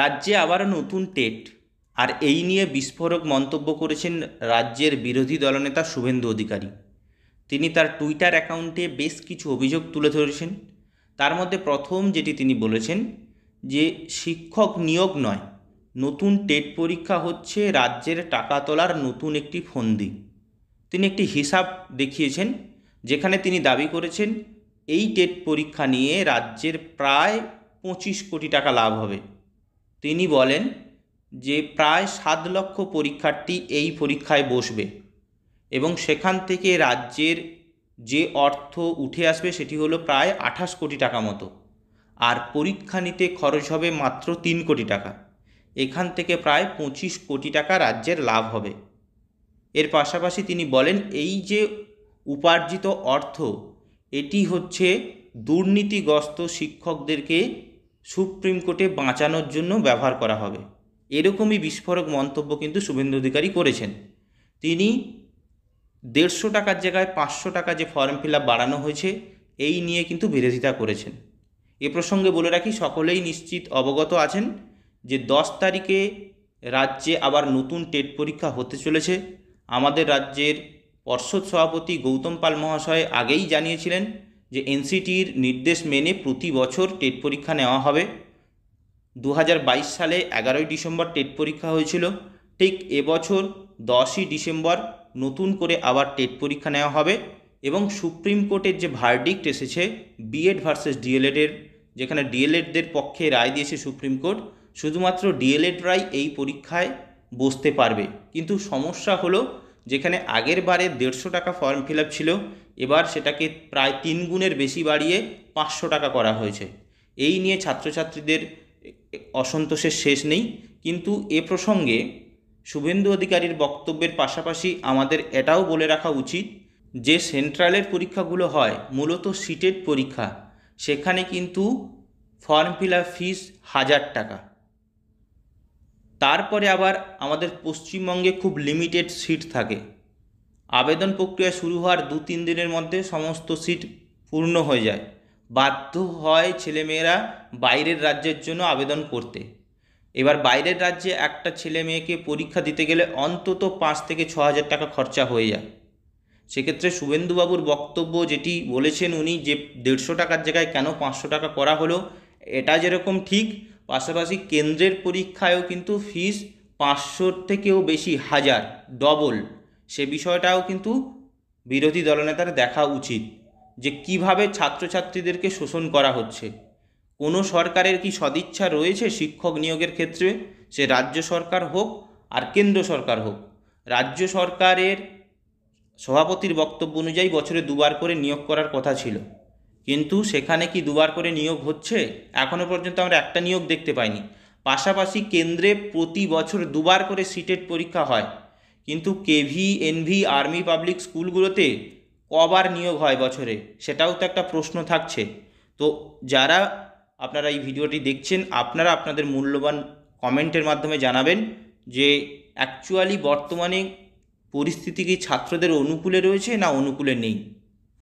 রাজ্যে আবারও নতুন টেট আর এই নিয়ে বিস্ফোরক মন্তব্য করেছেন রাজ্যের বিরোধী দলনেতা শুভেন্দু অধিকারী তিনি তার টুইটার অ্যাকাউন্টে বেশ কিছু অভিযোগ তুলে ধরেছেন তার মধ্যে প্রথম যেটি তিনি বলেছেন যে শিক্ষক নিয়োগ নয় নতুন টেট পরীক্ষা হচ্ছে রাজ্যের টাকা তোলার নতুন একটি ফন্দি তিনি একটি হিসাব দেখিয়েছেন যেখানে তিনি দাবি করেছেন এই টেট পরীক্ষা নিয়ে রাজ্যের প্রায় পঁচিশ কোটি টাকা লাভ হবে তিনি বলেন যে প্রায় সাত লক্ষ পরীক্ষার্থী এই পরীক্ষায় বসবে এবং সেখান থেকে রাজ্যের যে অর্থ উঠে আসবে সেটি হলো প্রায় আঠাশ কোটি টাকা মতো আর পরীক্ষা নিতে খরচ হবে মাত্র তিন কোটি টাকা এখান থেকে প্রায় পঁচিশ কোটি টাকা রাজ্যের লাভ হবে এর পাশাপাশি তিনি বলেন এই যে উপার্জিত অর্থ এটি হচ্ছে দুর্নীতিগ্রস্ত শিক্ষকদেরকে সুপ্রিম কোর্টে বাঁচানোর জন্য ব্যবহার করা হবে এরকমই বিস্ফোরক মন্তব্য কিন্তু শুভেন্দু অধিকারী করেছেন তিনি দেড়শো টাকার জায়গায় পাঁচশো টাকা যে ফর্ম ফিল বাড়ানো হয়েছে এই নিয়ে কিন্তু বিরোধিতা করেছেন এ প্রসঙ্গে বলে রাখি সকলেই নিশ্চিত অবগত আছেন যে দশ তারিখে রাজ্যে আবার নতুন টেট পরীক্ষা হতে চলেছে আমাদের রাজ্যের পর্ষদ সভাপতি গৌতম পাল মহাশয় আগেই জানিয়েছিলেন যে এনসিটির নির্দেশ মেনে প্রতি বছর টেট পরীক্ষা নেওয়া হবে দু সালে এগারোই ডিসেম্বর টেট পরীক্ষা হয়েছিল ঠিক এবছর দশই ডিসেম্বর নতুন করে আবার টেট পরীক্ষা নেওয়া হবে এবং সুপ্রিম কোর্টের যে ভার্ডিক্ট এসেছে বিএড ভার্সেস ডিএলএডের যেখানে ডিএলএডদের পক্ষে রায় দিয়েছে সুপ্রিম কোর্ট শুধুমাত্র ডিএলএডরাই এই পরীক্ষায় বসতে পারবে কিন্তু সমস্যা হলো যেখানে আগের বারে দেড়শো টাকা ফর্ম ফিল ছিল এবার সেটাকে প্রায় তিন গুণের বেশি বাড়িয়ে পাঁচশো টাকা করা হয়েছে এই নিয়ে ছাত্রছাত্রীদের অসন্তোষের শেষ নেই কিন্তু এ প্রসঙ্গে শুভেন্দু অধিকারীর বক্তব্যের পাশাপাশি আমাদের এটাও বলে রাখা উচিত যে সেন্ট্রালের পরীক্ষাগুলো হয় মূলত সিটেড পরীক্ষা সেখানে কিন্তু ফর্ম ফিল আপ ফিস হাজার টাকা তারপরে আবার আমাদের পশ্চিমবঙ্গে খুব লিমিটেড সিট থাকে আবেদন প্রক্রিয়া শুরু হওয়ার দু তিন দিনের মধ্যে সমস্ত সিট পূর্ণ হয়ে যায় বাধ্য হয় ছেলেমেয়েরা বাইরের রাজ্যের জন্য আবেদন করতে এবার বাইরের রাজ্যে একটা ছেলে মেয়েকে পরীক্ষা দিতে গেলে অন্তত পাঁচ থেকে ছ হাজার টাকা খরচা হয়ে যায় সেক্ষেত্রে শুভেন্দুবাবুর বক্তব্য যেটি বলেছেন উনি যে দেড়শো টাকার জায়গায় কেন পাঁচশো টাকা করা হলো এটা যেরকম ঠিক পাশাপাশি কেন্দ্রের পরীক্ষায়ও কিন্তু ফিস পাঁচশোর থেকেও বেশি হাজার ডবল সে বিষয়টাও কিন্তু বিরোধী দলনেতার দেখা উচিত যে কিভাবে ছাত্রছাত্রীদেরকে শোষণ করা হচ্ছে কোনো সরকারের কি সদিচ্ছা রয়েছে শিক্ষক নিয়োগের ক্ষেত্রে সে রাজ্য সরকার হোক আর কেন্দ্র সরকার হোক রাজ্য সরকারের সভাপতির বক্তব্য অনুযায়ী বছরে দুবার করে নিয়োগ করার কথা ছিল কিন্তু সেখানে কি দুবার করে নিয়োগ হচ্ছে এখনও পর্যন্ত আমরা একটা নিয়োগ দেখতে পাইনি পাশাপাশি কেন্দ্রে প্রতি বছর দুবার করে সিটেট পরীক্ষা হয় কিন্তু কেভি এনভি আর্মি পাবলিক স্কুলগুলোতে কবার নিয়োগ হয় বছরে সেটাও তো একটা প্রশ্ন থাকছে তো যারা আপনারা এই ভিডিওটি দেখছেন আপনারা আপনাদের মূল্যবান কমেন্টের মাধ্যমে জানাবেন যে অ্যাকচুয়ালি বর্তমানে পরিস্থিতি কি ছাত্রদের অনুকূলে রয়েছে না অনুকূলে নেই